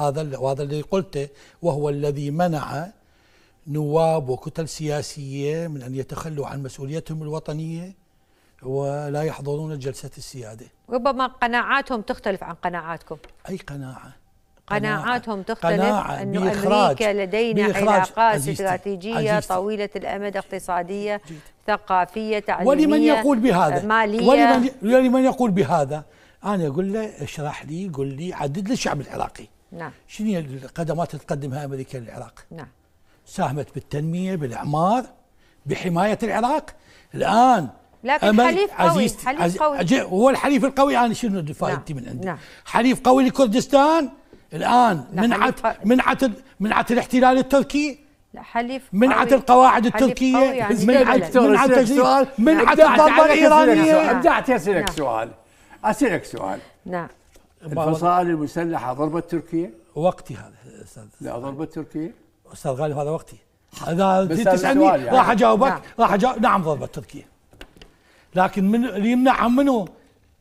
هذا وهذا اللي قلته وهو الذي منع نواب وكتل سياسيه من ان يتخلوا عن مسؤوليتهم الوطنيه ولا يحضرون جلسه السياده. ربما قناعاتهم تختلف عن قناعاتكم. اي قناعه؟ قناعاتهم تختلف قناعة أن أمريكا لدينا علاقات استراتيجية عزيزتي طويلة الأمد اقتصادية جيد. ثقافية تعليمية ولمن يقول بهذا آه، مالية ولمن, ولمن يقول بهذا أنا أقول له اشرح لي قل لي عدد لي الشعب العراقي نعم شنو هي القدمات اللي تقدمها امريكا للعراق؟ نعم ساهمت بالتنميه بالاعمار بحمايه العراق الان لكن حليف قوي حليف قوي عزيز هو الحليف القوي انا شنو فائدتي نعم. من عندي؟ نعم. حليف قوي لكردستان الان منعت منعت منعت الاحتلال التركي لا حليف منعت القواعد التركيه يعني. منعت منعت سؤال منعت الضربه الايرانيه ابدعت اسالك نعم. سؤال اسالك سؤال نعم الفصائل المسلحه ضربت تركيا؟ وقتي هذا استاذ لا ضربت تركيا؟ استاذ غالي هذا وقتي نعم. اذا تسالني يعني. راح اجاوبك نعم. راح اجاوب نعم ضربت تركيا لكن من اللي يمنعها منه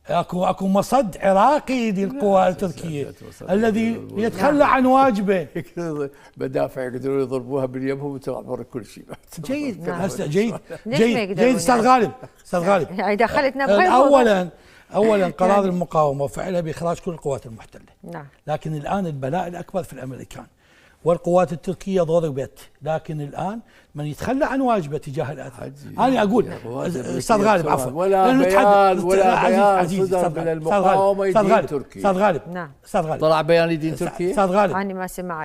اكو اكو مصد عراقي للقوى التركيه الذي يتخلى عن واجبه مدافع يقدرون يضربوها باليمهم وتعبر كل شيء جيد نعم. هسه جيد نعم. جيد جيد استاذ يعني. غالب استاذ غالب يعني دخلتنا اولا أولا قرار يعني المقاومة وفعلها بإخراج كل القوات المحتلة نعم. لكن الآن البلاء الأكبر في الأمريكان والقوات التركية ضربت لكن الآن من يتخلى عن واجبه تجاه الأثر أنا أقول أستاذ غالب عفوا ولا بيان ولا بيان عزيز صدر من المقاومة يدين تركي أستاذ غالب نعم أستاذ غالب طلع بيان يدين تركي أستاذ غالب أنا ما سمعت